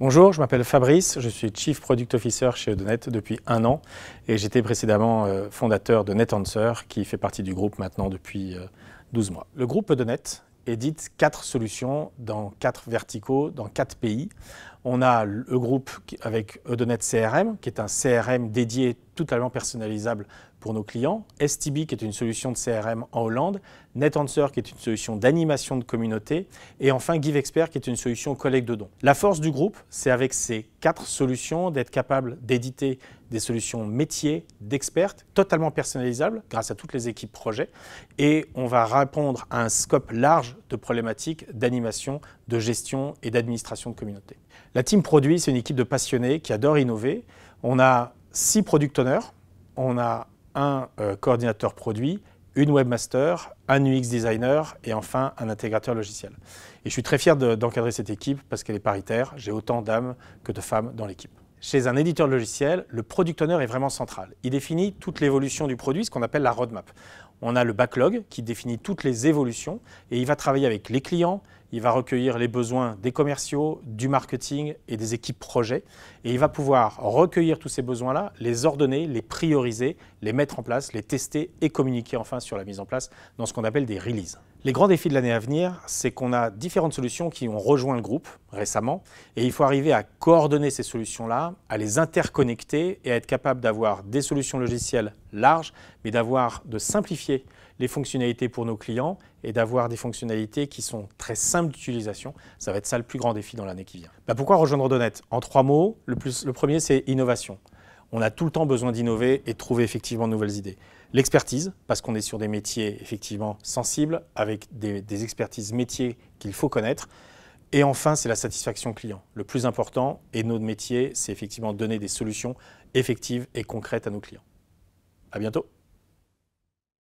Bonjour, je m'appelle Fabrice, je suis Chief Product Officer chez Eudonet depuis un an et j'étais précédemment euh, fondateur de NetAnswer qui fait partie du groupe maintenant depuis 12 euh, mois. Le groupe Eudonet édite quatre solutions dans quatre verticaux, dans quatre pays. On a le groupe avec Eudonet CRM, qui est un CRM dédié totalement personnalisable pour nos clients. STB, qui est une solution de CRM en Hollande. NetAnswer, qui est une solution d'animation de communauté. Et enfin, GiveExpert, qui est une solution collecte de dons. La force du groupe, c'est avec ces quatre solutions d'être capable d'éditer des solutions métiers, d'experts, totalement personnalisables grâce à toutes les équipes projet. Et on va répondre à un scope large de problématiques d'animation, de gestion et d'administration de communauté. La team produit, c'est une équipe de passionnés qui adore innover. On a six product owners, on a un euh, coordinateur produit, une webmaster, un UX designer et enfin un intégrateur logiciel. Et je suis très fier d'encadrer cette équipe parce qu'elle est paritaire. J'ai autant d'âmes que de femmes dans l'équipe. Chez un éditeur logiciel, le product owner est vraiment central. Il définit toute l'évolution du produit, ce qu'on appelle la roadmap. On a le backlog qui définit toutes les évolutions et il va travailler avec les clients, il va recueillir les besoins des commerciaux, du marketing et des équipes projet. Et il va pouvoir recueillir tous ces besoins-là, les ordonner, les prioriser, les mettre en place, les tester et communiquer enfin sur la mise en place dans ce qu'on appelle des releases. Les grands défis de l'année à venir, c'est qu'on a différentes solutions qui ont rejoint le groupe récemment et il faut arriver à coordonner ces solutions-là, à les interconnecter et à être capable d'avoir des solutions logicielles larges, mais d'avoir de simplifier les fonctionnalités pour nos clients et d'avoir des fonctionnalités qui sont très simples d'utilisation. Ça va être ça le plus grand défi dans l'année qui vient. Bah, pourquoi rejoindre Donet En trois mots, le, plus, le premier c'est innovation. On a tout le temps besoin d'innover et de trouver effectivement de nouvelles idées. L'expertise, parce qu'on est sur des métiers effectivement sensibles, avec des, expertises métiers qu'il faut connaître. Et enfin, c'est la satisfaction client. Le plus important, et notre métier, c'est effectivement donner des solutions effectives et concrètes à nos clients. À bientôt.